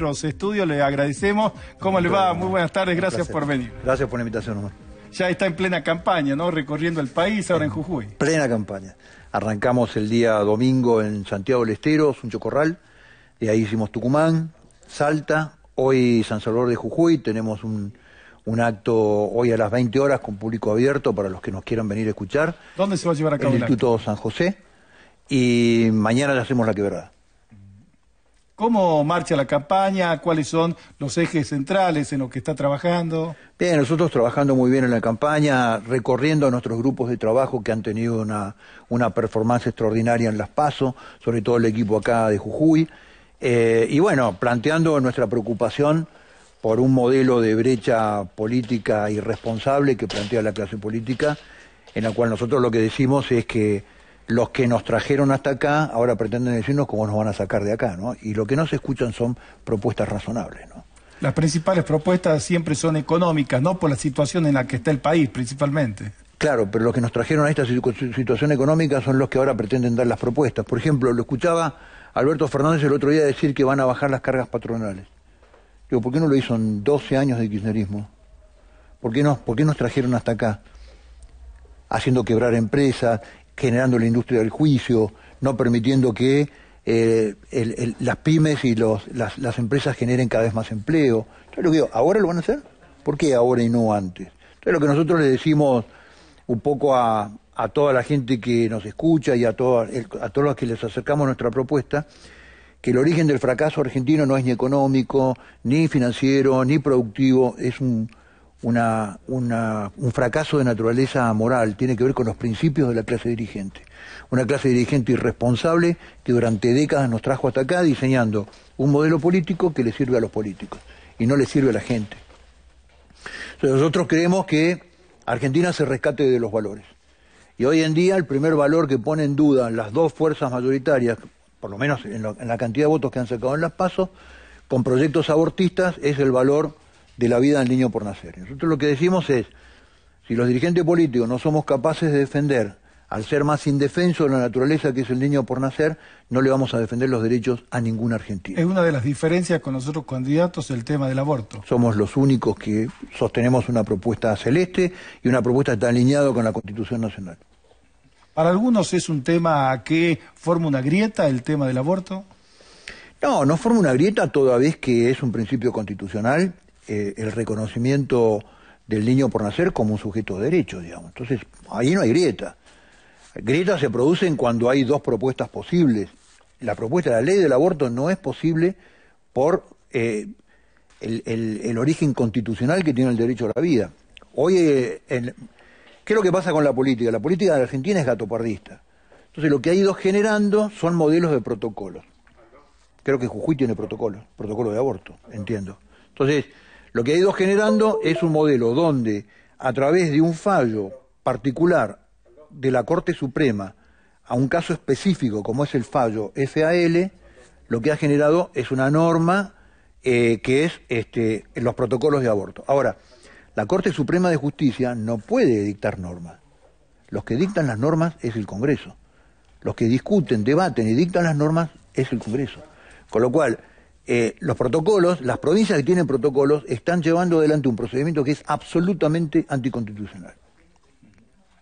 Los estudios, le agradecemos. ¿Cómo le va? Muy buenas tardes, gracias por venir. Gracias por la invitación, Omar. Ya está en plena campaña, ¿no? Recorriendo el país, ahora en, Jujuy. Plena campaña. Arrancamos el día domingo en Santiago del Estero, chocorral, y ahí hicimos Tucumán, Salta, hoy San Salvador de Jujuy, tenemos un, acto hoy a las 20 horas con público abierto para los que nos quieran venir a escuchar. ¿Dónde se va a llevar a cabo? En el Instituto San José. Y mañana le hacemos la quebrada. ¿Cómo marcha la campaña? ¿Cuáles son los ejes centrales en los que está trabajando? Bien, nosotros trabajando muy bien en la campaña, recorriendo a nuestros grupos de trabajo que han tenido una, performance extraordinaria en las pasos, sobre todo el equipo acá de Jujuy, eh, y bueno, planteando nuestra preocupación por un modelo de brecha política irresponsable que plantea la clase política, en la cual nosotros lo que decimos es que los que nos trajeron hasta acá ahora pretenden decirnos cómo nos van a sacar de acá, ¿no? Y lo que no se escuchan son propuestas razonables, ¿no? Las principales propuestas siempre son económicas, ¿no? Por la situación en la que está el país, principalmente. Claro, pero los que nos trajeron a esta situación económica son los que ahora pretenden dar las propuestas. Por ejemplo, lo escuchaba Alberto Fernández el otro día decir que van a bajar las cargas patronales. Digo, ¿por qué no lo hizo en 12 años de kirchnerismo? ¿Por qué, no, ¿Por qué nos trajeron hasta acá? Haciendo quebrar empresas, generando la industria del juicio, no permitiendo que eh, las pymes y las, empresas generen cada vez más empleo. Entonces lo que digo, ¿ahora lo van a hacer? ¿Por qué ahora y no antes? Entonces lo que nosotros le decimos un poco a, toda la gente que nos escucha y a, a todos los que les acercamos nuestra propuesta, que el origen del fracaso argentino no es ni económico, ni financiero, ni productivo, es un, un fracaso de naturaleza moral, tiene que ver con los principios de la clase dirigente. Una clase dirigente irresponsable que durante décadas nos trajo hasta acá diseñando un modelo político que le sirve a los políticos y no le sirve a la gente. nosotros creemos que Argentina se rescate de los valores. Y hoy en día el primer valor que pone en duda las dos fuerzas mayoritarias, por lo menos en, en la cantidad de votos que han sacado en las pasos, con proyectos abortistas, es el valor de la vida del niño por nacer. Nosotros lo que decimos es, si los dirigentes políticos no somos capaces de defender al ser más indefenso de la naturaleza que es el niño por nacer, no le vamos a defender los derechos a ningún argentino. Es una de las diferencias con nosotros candidatos el tema del aborto. Somos los únicos que sostenemos una propuesta celeste y una propuesta que está alineada con la Constitución Nacional. Para algunos es un tema que forma una grieta el tema del aborto... No, no forma una grieta toda vez que es un principio constitucional eh, el reconocimiento del niño por nacer como un sujeto de derecho, digamos. Entonces, ahí no hay grieta. Grietas se producen cuando hay dos propuestas posibles. La propuesta de la ley del aborto no es posible por eh, el, el, el, origen constitucional que tiene el derecho a la vida. Hoy, eh, ¿qué es lo que pasa con la política? La política de Argentina es gatopardista. Entonces, lo que ha ido generando son modelos de protocolos. Creo que Jujuy tiene protocolos protocolo de aborto, entiendo. Entonces, lo que ha ido generando es un modelo donde, a través de un fallo particular de la Corte Suprema a un caso específico como es el fallo FAL, lo que ha generado es una norma eh, que es este, los protocolos de aborto. Ahora, la Corte Suprema de Justicia no puede dictar normas. Los que dictan las normas es el Congreso. Los que discuten, debaten y dictan las normas es el Congreso. Con lo cual, eh, los protocolos, las provincias que tienen protocolos, están llevando adelante un procedimiento que es absolutamente anticonstitucional.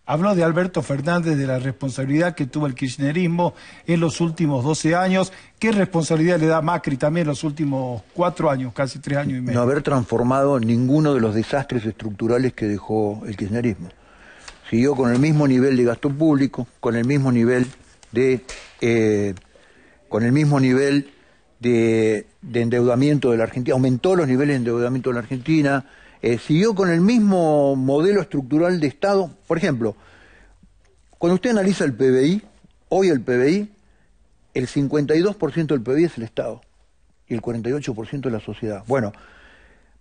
Habló de Alberto Fernández, de la responsabilidad que tuvo el kirchnerismo en los últimos 12 años. ¿Qué responsabilidad le da Macri también en los últimos cuatro años, casi tres años y medio? No haber transformado ninguno de los desastres estructurales que dejó el kirchnerismo. Siguió con el mismo nivel de gasto público, con el mismo nivel de... Eh, con el mismo nivel de, endeudamiento de la Argentina, aumentó los niveles de endeudamiento de la Argentina, eh, siguió con el mismo modelo estructural de Estado. Por ejemplo, cuando usted analiza el PBI, hoy el PBI, el 52% del PBI es el Estado y el 48% es la sociedad. Bueno,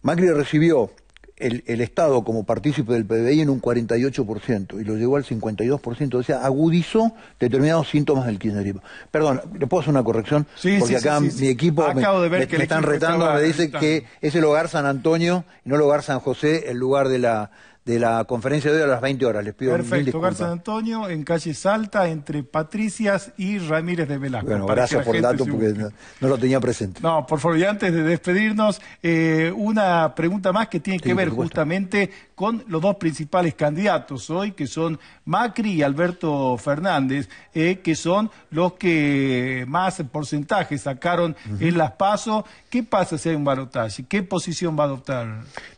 Macri recibió el, Estado como partícipe del PBI en un 48% y lo llevó al 52%, o sea, agudizó determinados síntomas del kirchnerismo. Perdón, ¿le puedo hacer una corrección? Sí, Porque acá mi equipo me, de que están retando, me dice que es el hogar San Antonio, y no el hogar San José, el lugar de la de la conferencia de hoy a las 20 horas. Les pido Perfecto, Garza Antonio, en calle Salta, entre Patricias y Ramírez de Velasco. Bueno, gracias por el dato porque no, lo tenía presente. No, por favor, y antes de despedirnos, eh, una pregunta más que tiene que ver justamente con los dos principales candidatos hoy, que son Macri y Alberto Fernández, eh, que son los que más porcentaje sacaron en las PASO. ¿Qué pasa si hay un balotaje? ¿Qué posición va a adoptar?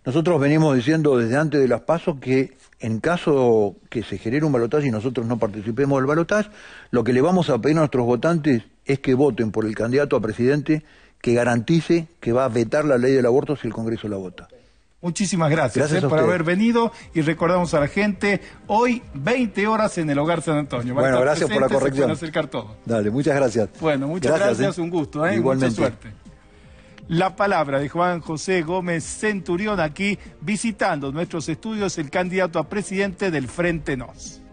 Nosotros venimos diciendo desde antes de las PASO que en caso que se genere un balotaje y nosotros no participemos del balotaje, lo que le vamos a pedir a nuestros votantes es que voten por el candidato a presidente que garantice que va a vetar la ley del aborto si el Congreso la vota. Muchísimas gracias, eh, por haber venido y recordamos a la gente hoy 20 horas en el Hogar San Antonio. bueno, gracias por la corrección. acercar Dale, muchas gracias. Bueno, muchas gracias, eh. un gusto, eh, Igualmente. suerte la palabra de Juan José Gómez Centurión aquí visitando nuestros estudios, el candidato a presidente del Frente Nos.